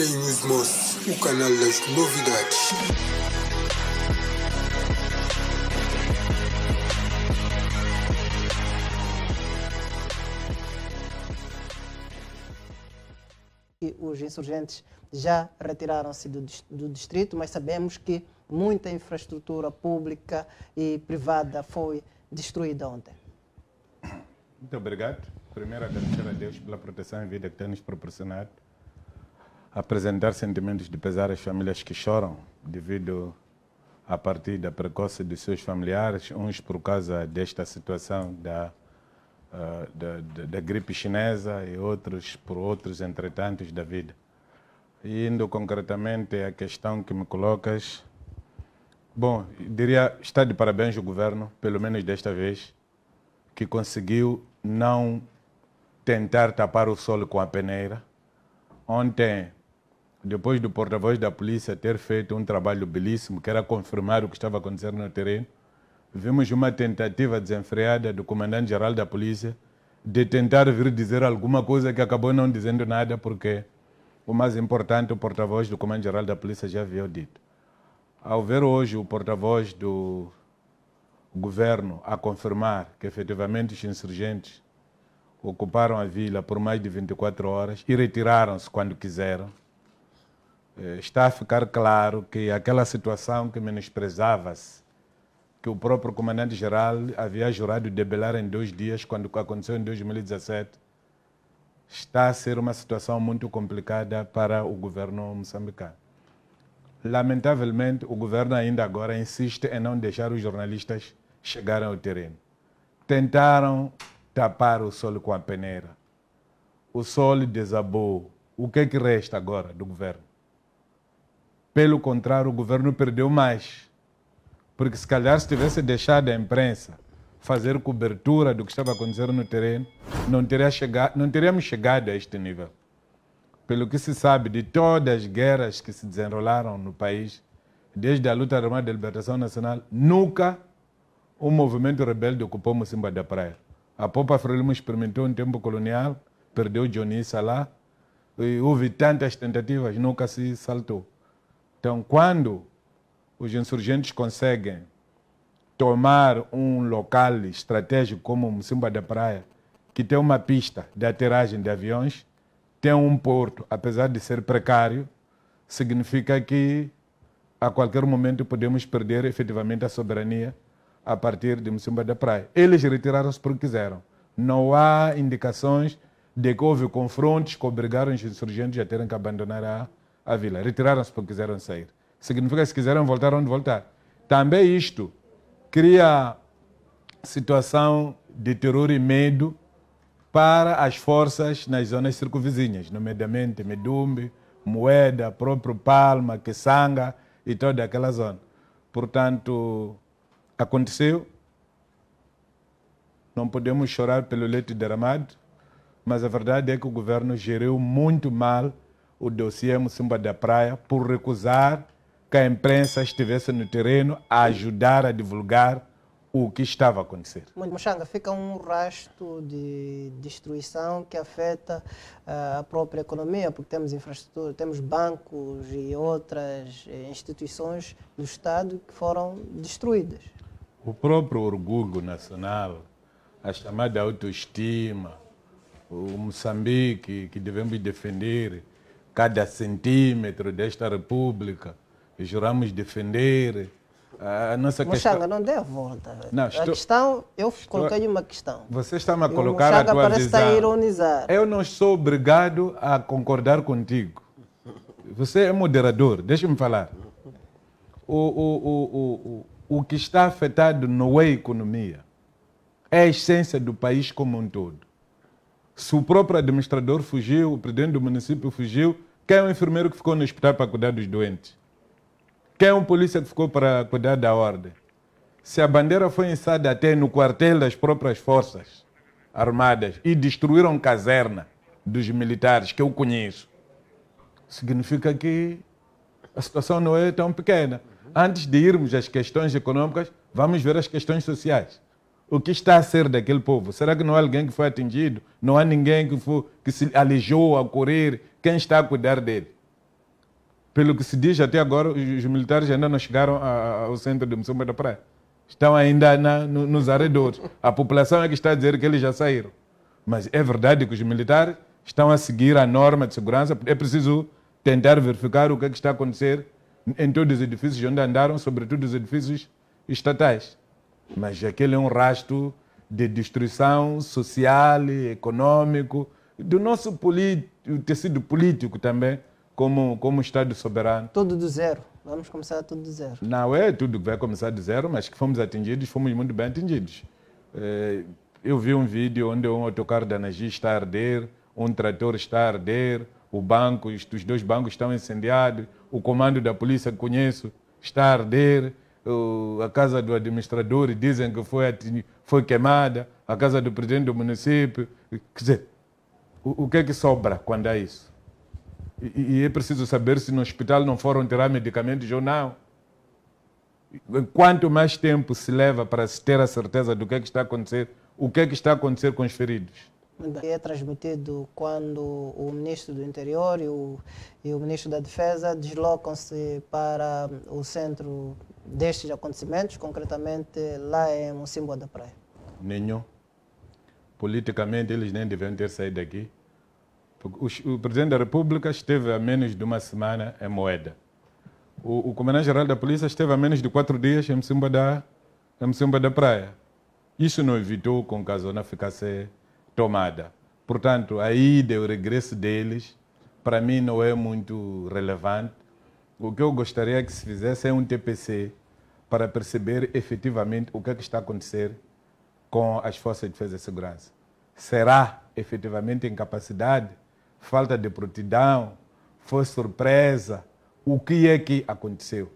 Play News Moss, o canal das novidades. Os insurgentes já retiraram-se do, do distrito, mas sabemos que muita infraestrutura pública e privada foi destruída ontem. Muito obrigado. Primeiro, agradecer a Deus pela proteção e vida que tem nos proporcionado apresentar sentimentos de pesar às famílias que choram devido à partida precoce de seus familiares, uns por causa desta situação da, uh, da, da, da, gripe chinesa e outros por outros entretantos da vida. E indo concretamente à questão que me colocas, bom, diria está de parabéns o governo, pelo menos desta vez, que conseguiu não tentar tapar o solo com a peneira. Ontem depois do porta-voz da polícia ter feito um trabalho belíssimo, que era confirmar o que estava acontecendo no terreno, vimos uma tentativa desenfreada do comandante-geral da polícia de tentar vir dizer alguma coisa que acabou não dizendo nada, porque o mais importante, o porta-voz do comandante-geral da polícia já havia dito. Ao ver hoje o porta-voz do governo a confirmar que efetivamente os insurgentes ocuparam a vila por mais de 24 horas e retiraram-se quando quiseram, eh, está a ficar claro que aquela situação que menosprezava-se, que o próprio comandante-geral havia jurado debelar em dois dias, quando aconteceu em 2017, está a ser uma situação muito complicada para o governo moçambicano. Lamentavelmente, o governo ainda agora insiste em não deixar os jornalistas chegarem ao terreno. Tentaram tapar o solo com a peneira. O solo desabou. O que é que resta agora do governo? Pelo contrário, o governo perdeu mais. Porque se calhar se tivesse deixado a imprensa fazer cobertura do que estava acontecendo no terreno, não, teria chegado, não teríamos chegado a este nível. Pelo que se sabe de todas as guerras que se desenrolaram no país, desde a luta armada da libertação nacional, nunca o movimento rebelde ocupou Mocimba da Praia. A Popa Frelimo experimentou um tempo colonial, perdeu Johnny, lá, houve tantas tentativas, nunca se saltou. Então, quando os insurgentes conseguem tomar um local estratégico como Mucimba da Praia, que tem uma pista de aterragem de aviões, tem um porto, apesar de ser precário, significa que a qualquer momento podemos perder efetivamente a soberania a partir de Mucimba da Praia. Eles retiraram-se porque quiseram. Não há indicações de que houve confrontos que obrigaram os insurgentes a terem que abandonar a a vila. Retiraram-se porque quiseram sair. Significa que se quiseram voltar, onde voltar. Também isto cria situação de terror e medo para as forças nas zonas circunvizinhas, nomeadamente Medumbe, Moeda, próprio Palma, Quessanga e toda aquela zona. Portanto, aconteceu. Não podemos chorar pelo leite derramado, mas a verdade é que o governo geriu muito mal o dossiê Mussumba da Praia por recusar que a imprensa estivesse no terreno a ajudar a divulgar o que estava a acontecer. Muito fica um rastro de destruição que afeta ah, a própria economia, porque temos infraestrutura, temos bancos e outras eh, instituições do Estado que foram destruídas. O próprio orgulho nacional, a chamada autoestima, o Moçambique que devemos defender, cada centímetro desta república. Juramos defender eh, a nossa questão. não dê a volta. Não, estou... A questão, eu coloquei uma questão. Você está me a colocar a tua parece visão. Estar a ironizar. Eu não sou obrigado a concordar contigo. Você é moderador, deixa-me falar. O, o, o, o, o que está afetado não é a economia, é a essência do país como um todo. Se o próprio administrador fugiu, o presidente do município fugiu, quem é um enfermeiro que ficou no hospital para cuidar dos doentes? Quem é um polícia que ficou para cuidar da ordem? Se a bandeira foi içada até no quartel das próprias forças armadas e destruíram caserna dos militares que eu conheço, significa que a situação não é tão pequena. Antes de irmos às questões econômicas, vamos ver as questões sociais o que está a ser daquele povo? Será que não há alguém que foi atingido? Não há ninguém que, foi, que se alijou a correr? Quem está a cuidar dele? Pelo que se diz até agora, os militares ainda não chegaram ao centro de Moçambique da Praia. Estão ainda na, nos arredores. A população é que está a dizer que eles já saíram. Mas é verdade que os militares estão a seguir a norma de segurança. É preciso tentar verificar o que, é que está a acontecer em todos os edifícios onde andaram, sobretudo os edifícios estatais. Mas aquele é um rastro de destruição social e econômico do nosso politi tecido político também, como, como Estado soberano. Tudo do zero. Vamos começar tudo do zero. Não é tudo que vai começar do zero, mas que fomos atingidos, fomos muito bem atingidos. Eh, eu vi um vídeo onde um autocarro da Nagi está a arder, um trator está a arder, o banco, os dois bancos estão incendiados, o comando da polícia que conheço está a arder a casa do administrador dizem que foi, foi queimada, a casa do presidente do município. Quer dizer, o, o que é que sobra quando há isso? E, e, é preciso saber se no hospital não foram tirar medicamentos ou não. Quanto mais tempo se leva para se ter a certeza do que é que está a acontecer, o que é que está a acontecer com os feridos? é transmitido quando o ministro do Interior e o, e o ministro da Defesa deslocam-se para o centro destes acontecimentos, concretamente lá em Mocimboa da Praia. Nenhum. Politicamente, eles nem deviam ter saído daqui. O Presidente da República esteve há menos de uma semana em Moeda. O, o Comandante-Geral da Polícia esteve há menos de quatro dias em Mocimboa da, em Mocimboa da Praia. Isso não evitou que o Casona ficasse tomada. Portanto, a ida e o regresso deles, para mim, não é muito relevante. O que eu gostaria que se fizesse é um TPC para perceber efetivamente o que, é que está a acontecer com as forças de defesa e segurança. Será efetivamente incapacidade, falta de prontidão, foi surpresa? O que é que aconteceu?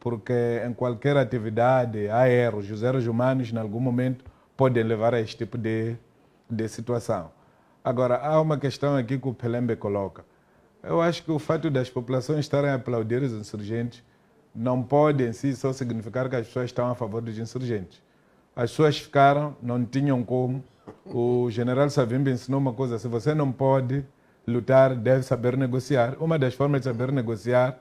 Porque em qualquer atividade há erros, os erros humanos, em algum momento, podem levar a este tipo de de situação. Agora, há uma questão aqui que o Pelembe coloca. Eu acho que o fato das populações estarem a aplaudir os insurgentes não pode em si só significar que as pessoas estão a favor dos insurgentes. As pessoas ficaram, não tinham como. O general Savimbi ensinou uma coisa: se você não pode lutar, deve saber negociar. Uma das formas de saber negociar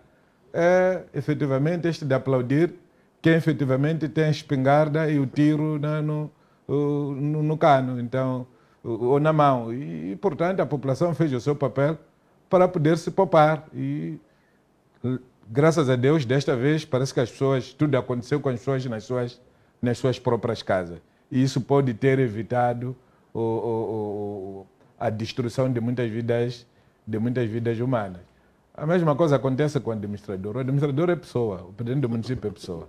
é efetivamente este de aplaudir quem efetivamente tem a espingarda e o tiro né, no, no, no cano. Então ou na mão. E, portanto, a população fez o seu papel para poder se poupar. E, graças a Deus, desta vez, parece que as pessoas, tudo aconteceu com as pessoas nas suas, nas suas próprias casas. E isso pode ter evitado o, o, o, a destruição de muitas vidas, de muitas vidas humanas. A mesma coisa acontece com o administrador. O administrador é pessoa, o presidente do município é pessoa.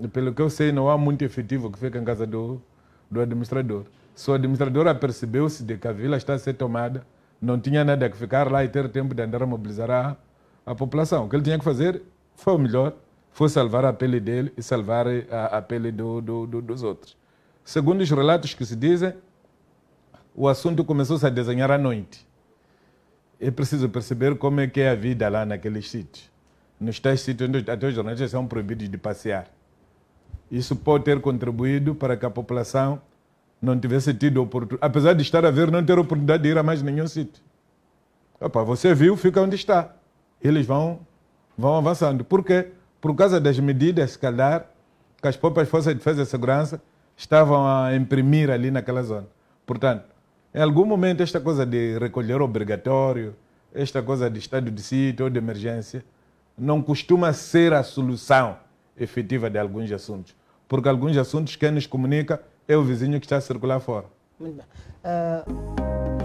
E pelo que eu sei, não há muito efetivo que fica em casa do, do administrador. Sua administradora percebeu-se de que a vila está a ser tomada, não tinha nada que ficar lá e ter tempo de andar a mobilizar a, a população. O que ele tinha que fazer foi o melhor, foi salvar a pele dele e salvar eh, a, a pele do, do, do, dos outros. Segundo os relatos que se dizem, o assunto começou-se a desenhar à noite. É preciso perceber como é que é a vida lá naqueles sítios. Nos tais sítios onde até os jornalistas são proibidos de passear. Isso pode ter contribuído para que a população não tivesse tido oportunidade, apesar de estar a ver, não ter oportunidade de ir a mais nenhum sítio. Opa, você viu, fica onde está. Eles vão, vão avançando. Por quê? Por causa das medidas, se calhar, que as próprias Forças de Defesa e Segurança estavam a imprimir ali naquela zona. Portanto, em algum momento, esta coisa de recolher obrigatório, esta coisa de estado de sítio ou de emergência, não costuma ser a solução efetiva de alguns assuntos. Porque alguns assuntos, quem nos comunica é o vizinho que está a circular fora. Muito bem. Uh...